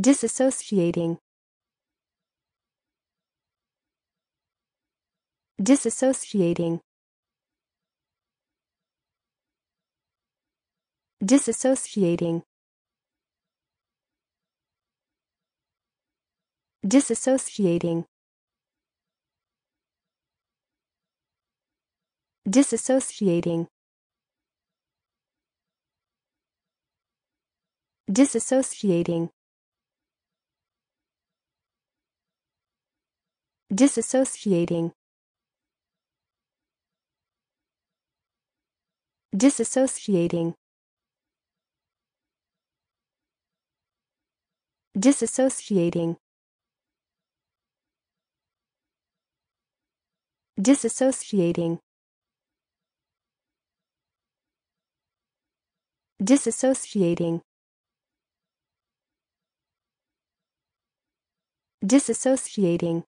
Disassociating. Disassociating. Disassociating. Disassociating. Disassociating. Disassociating. Disassociating. Disassociating. Disassociating. Disassociating. Disassociating. Disassociating.